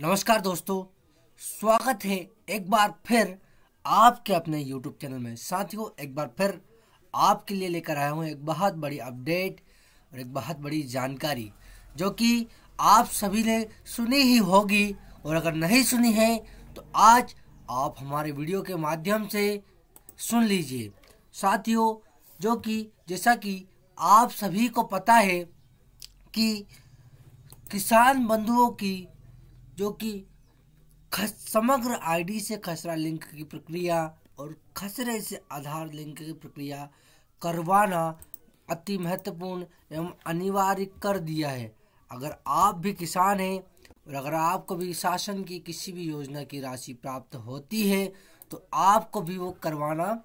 नमस्कार दोस्तों स्वागत है एक बार फिर आपके अपने YouTube चैनल में साथियों एक बार फिर आपके लिए लेकर आया हूँ एक बहुत बड़ी अपडेट और एक बहुत बड़ी जानकारी जो कि आप सभी ने सुनी ही होगी और अगर नहीं सुनी है तो आज आप हमारे वीडियो के माध्यम से सुन लीजिए साथियों जो कि जैसा कि आप सभी को पता है कि किसान बंधुओं की जो कि समग्र आईडी से खसरा लिंक की प्रक्रिया और खसरे से आधार लिंक की प्रक्रिया करवाना अति महत्वपूर्ण एवं अनिवार्य कर दिया है अगर आप भी किसान हैं और अगर आपको भी शासन की किसी भी योजना की राशि प्राप्त होती है तो आपको भी वो करवाना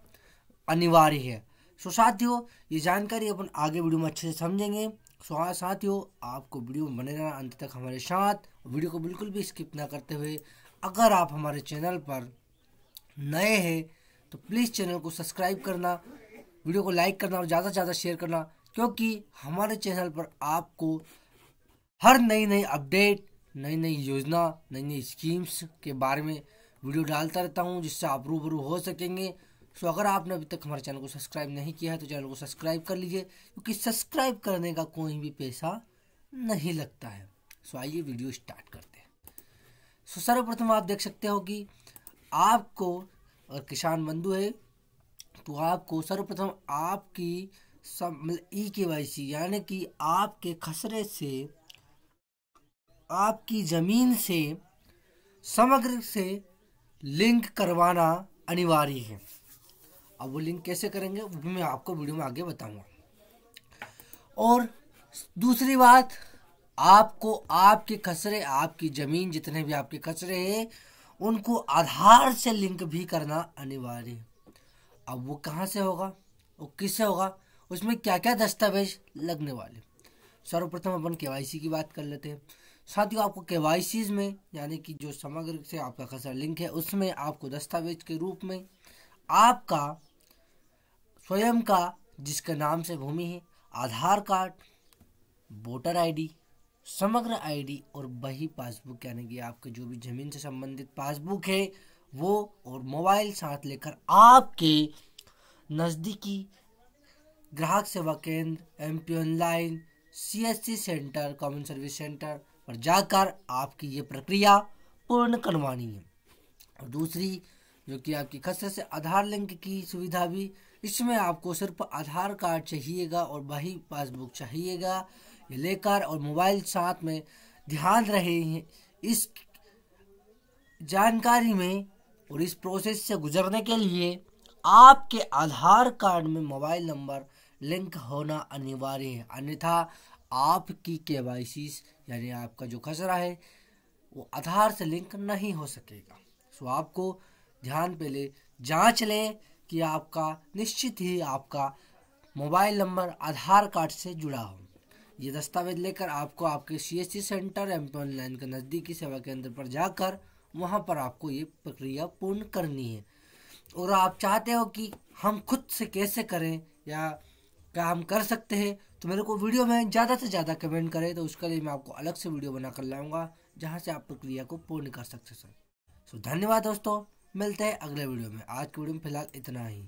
अनिवार्य है सो साथियों ये जानकारी अपन आगे वीडियो में अच्छे से समझेंगे सो हाँ साथियों आपको वीडियो में बने रहना अंत तक हमारे साथ वीडियो को बिल्कुल भी स्किप ना करते हुए अगर आप हमारे चैनल पर नए हैं तो प्लीज़ चैनल को सब्सक्राइब करना वीडियो को लाइक करना और ज़्यादा से ज़्यादा शेयर करना क्योंकि हमारे चैनल पर आपको हर नई नई अपडेट नई नई योजना नई नई स्कीम्स के बारे में वीडियो डालता रहता हूँ जिससे आप रूबरू हो सकेंगे सो अगर आपने अभी तक हमारे चैनल को सब्सक्राइब नहीं किया है तो चैनल को सब्सक्राइब कर लीजिए क्योंकि सब्सक्राइब करने का कोई भी पैसा नहीं लगता है सो आइए वीडियो स्टार्ट करते हैं सो सर्वप्रथम आप देख सकते हो कि आपको अगर किसान बंधु है तो आपको सर्वप्रथम आपकी सब मतलब ई के वाई सी यानी कि आपके खसरे से आपकी ज़मीन से समग्र से लिंक करवाना अनिवार्य है अब वो लिंक कैसे करेंगे वो भी मैं आपको वीडियो में आगे बताऊंगा और दूसरी बात आपको आपके खसरे आपकी ज़मीन जितने भी आपके खसरे हैं उनको आधार से लिंक भी करना अनिवार्य है अब वो कहाँ से होगा वो किससे होगा उसमें क्या क्या दस्तावेज लगने वाले सर्वप्रथम अपन के की बात कर लेते हैं साथियों आपको के में यानी कि जो समग्र से आपका खसरा लिंक है उसमें आपको दस्तावेज के रूप में आपका स्वयं का जिसका नाम से भूमि है Aadhaar card voter ID Samagra ID और वही पासबुक यानी कि आपके जो भी ज़मीन से संबंधित पासबुक है वो और मोबाइल साथ लेकर आपके नज़दीकी ग्राहक सेवा केंद्र M P online C centre common service centre पर जाकर आपकी ये प्रक्रिया पूर्ण करवानी है और दूसरी जो कि आपकी खसरत से आधार लिंक की सुविधा भी इसमें आपको सिर्फ आधार कार्ड चाहिएगा और वही पासबुक चाहिएगा ये लेकर और मोबाइल साथ में ध्यान रहे हैं इस जानकारी में और इस प्रोसेस से गुजरने के लिए आपके आधार कार्ड में मोबाइल नंबर लिंक होना अनिवार्य है अन्यथा आपकी के यानी आपका जो खसरा है वो आधार से लिंक नहीं हो सकेगा सो आपको ध्यान पहले ले जांच लें कि आपका निश्चित ही आपका मोबाइल नंबर आधार कार्ड से जुड़ा हो ये दस्तावेज लेकर आपको आपके सीएससी सेंटर एम लाइन के नज़दीकी सेवा केंद्र पर जाकर वहाँ पर आपको ये प्रक्रिया पूर्ण करनी है और आप चाहते हो कि हम खुद से कैसे करें या क्या हम कर सकते हैं तो मेरे को वीडियो में ज़्यादा से ज़्यादा कमेंट करें तो उसके लिए मैं आपको अलग से वीडियो बना कर लाऊँगा जहाँ से आप प्रक्रिया को पूर्ण कर सकते सर सो धन्यवाद दोस्तों मिलते हैं अगले वीडियो में आज की वीडियो में फिलहाल इतना ही